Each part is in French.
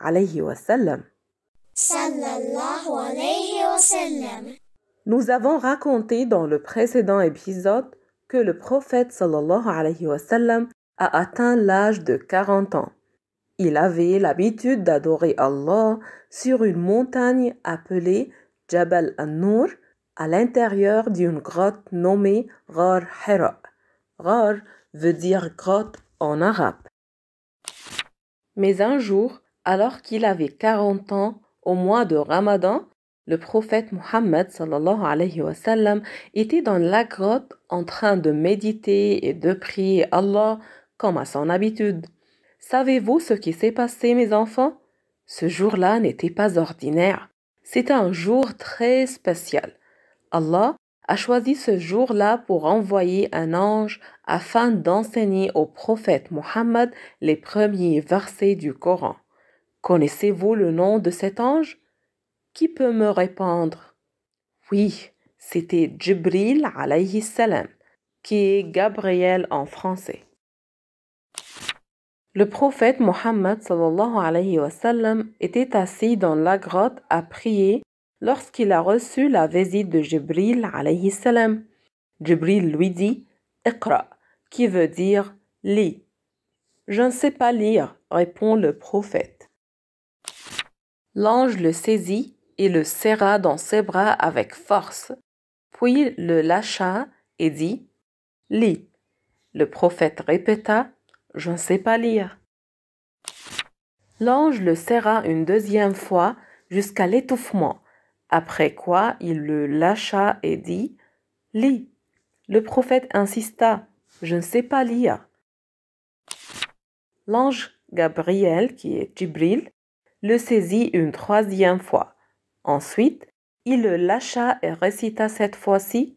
alayhi wa Nous avons raconté dans le précédent épisode que le prophète sallallahu alayhi wa sallam a atteint l'âge de 40 ans. Il avait l'habitude d'adorer Allah sur une montagne appelée Jabal An-Nur à l'intérieur d'une grotte nommée Ghar Hira. Ghar veut dire grotte en arabe. Mais un jour, alors qu'il avait 40 ans, au mois de Ramadan, le prophète Mohammed alayhi wa sallam, était dans la grotte en train de méditer et de prier Allah comme à son habitude. Savez-vous ce qui s'est passé, mes enfants Ce jour-là n'était pas ordinaire. C'était un jour très spécial. Allah a choisi ce jour-là pour envoyer un ange afin d'enseigner au prophète Mohammed les premiers versets du Coran. Connaissez-vous le nom de cet ange Qui peut me répondre Oui, c'était Jibril alayhi salam, qui est Gabriel en français. Le prophète Mohammed sallallahu alayhi était assis dans la grotte à prier lorsqu'il a reçu la visite de Jibril alayhi salam. Jibril lui dit qui veut dire lis. Je ne sais pas lire, répond le prophète. L'ange le saisit et le serra dans ses bras avec force, puis le lâcha et dit Lis. Le prophète répéta Je ne sais pas lire. L'ange le serra une deuxième fois jusqu'à l'étouffement, après quoi il le lâcha et dit Lis. Le prophète insista Je ne sais pas lire. L'ange Gabriel, qui est Jibril, le saisit une troisième fois. Ensuite, il le lâcha et récita cette fois-ci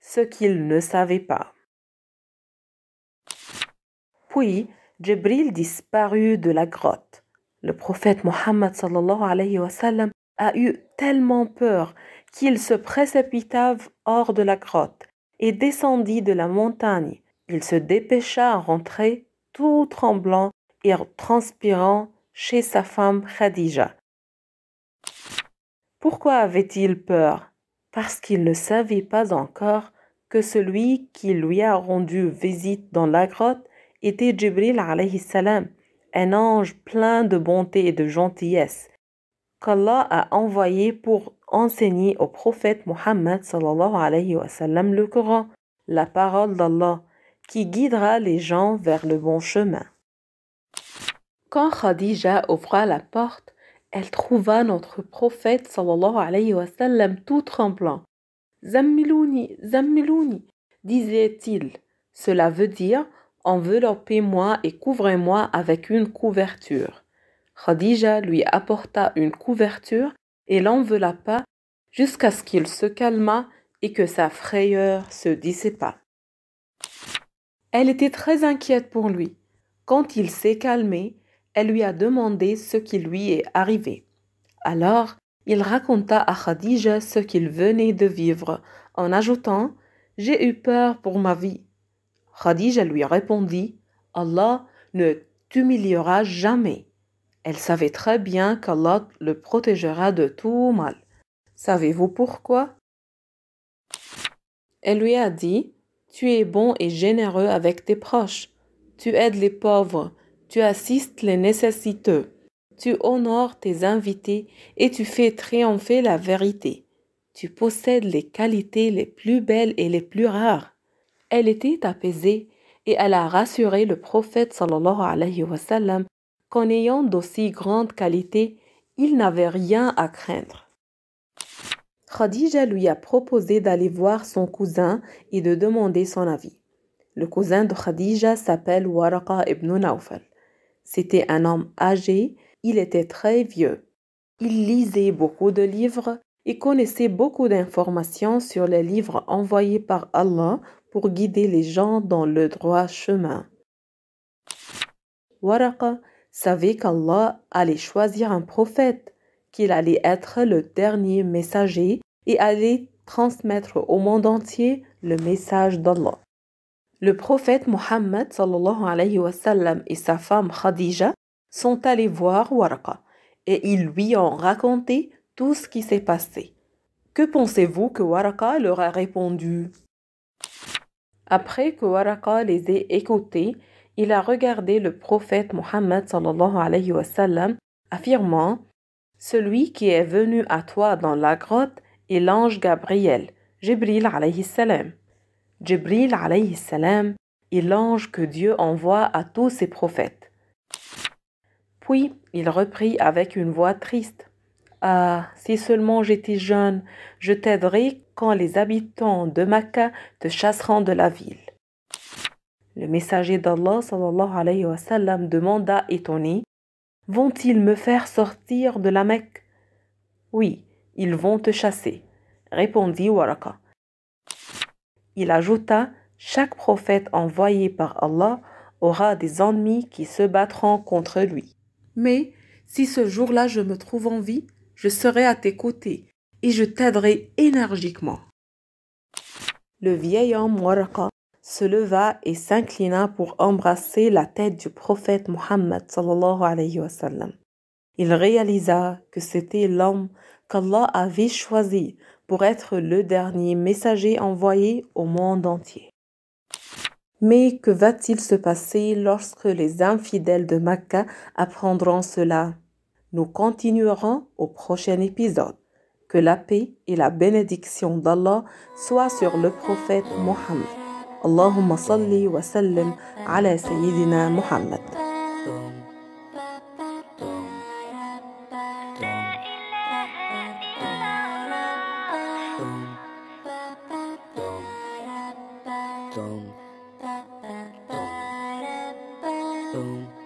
ce qu'il ne savait pas. Puis, Jibril disparut de la grotte. Le prophète Mohammed a eu tellement peur qu'il se précipita hors de la grotte et descendit de la montagne. Il se dépêcha à rentrer tout tremblant et transpirant chez sa femme Khadija. Pourquoi avait-il peur parce qu'il ne savait pas encore que celui qui lui a rendu visite dans la grotte était Jibril alayhi salam, un ange plein de bonté et de gentillesse qu'Allah a envoyé pour enseigner au prophète Mohammed sallallahu alayhi wa le Coran, la parole d'Allah, qui guidera les gens vers le bon chemin. Quand Khadija ouvra la porte, elle trouva notre prophète sallallahu alayhi wa tout tremblant. Zammilouni, zammilouni, disait-il. Cela veut dire enveloppez-moi et couvrez-moi avec une couverture. Khadija lui apporta une couverture et l'enveloppa jusqu'à ce qu'il se calma et que sa frayeur se dissipât. Elle était très inquiète pour lui. Quand il s'est calmé, elle lui a demandé ce qui lui est arrivé. Alors, il raconta à Khadija ce qu'il venait de vivre, en ajoutant J'ai eu peur pour ma vie. Khadija lui répondit Allah ne t'humiliera jamais. Elle savait très bien qu'Allah le protégera de tout mal. Savez-vous pourquoi Elle lui a dit Tu es bon et généreux avec tes proches. Tu aides les pauvres tu assistes les nécessiteux, tu honores tes invités et tu fais triompher la vérité. Tu possèdes les qualités les plus belles et les plus rares. Elle était apaisée et elle a rassuré le prophète sallallahu alayhi wa sallam qu'en ayant d'aussi grandes qualités, il n'avait rien à craindre. Khadija lui a proposé d'aller voir son cousin et de demander son avis. Le cousin de Khadija s'appelle Waraka ibn Nawfal. C'était un homme âgé, il était très vieux. Il lisait beaucoup de livres et connaissait beaucoup d'informations sur les livres envoyés par Allah pour guider les gens dans le droit chemin. Waraka savait qu'Allah allait choisir un prophète, qu'il allait être le dernier messager et allait transmettre au monde entier le message d'Allah le prophète Mohammed sallallahu alayhi wa et sa femme Khadija sont allés voir Warqa et ils lui ont raconté tout ce qui s'est passé. Que pensez-vous que Waraka leur a répondu Après que Waraka les ait écoutés, il a regardé le prophète Mohammed affirmant Celui qui est venu à toi dans la grotte est l'ange Gabriel, Jibril alayhi salam. Jibril alayhi salam est l'ange que Dieu envoie à tous ses prophètes. Puis il reprit avec une voix triste. Ah, si seulement j'étais jeune, je t'aiderais quand les habitants de Makkah te chasseront de la ville. Le messager d'Allah sallallahu alayhi wa demanda étonné Vont-ils me faire sortir de la Mecque Oui, ils vont te chasser, répondit Waraka. Il ajouta Chaque prophète envoyé par Allah aura des ennemis qui se battront contre lui. Mais si ce jour-là je me trouve en vie, je serai à tes côtés et je t'aiderai énergiquement. Le vieil homme Warqa se leva et s'inclina pour embrasser la tête du prophète Mohammed alayhi Il réalisa que c'était l'homme qu'Allah avait choisi pour être le dernier messager envoyé au monde entier. Mais que va-t-il se passer lorsque les infidèles de Makkah apprendront cela Nous continuerons au prochain épisode. Que la paix et la bénédiction d'Allah soient sur le prophète Mohammed. salli wa sallim ala Sayyidina Muhammad. 懂。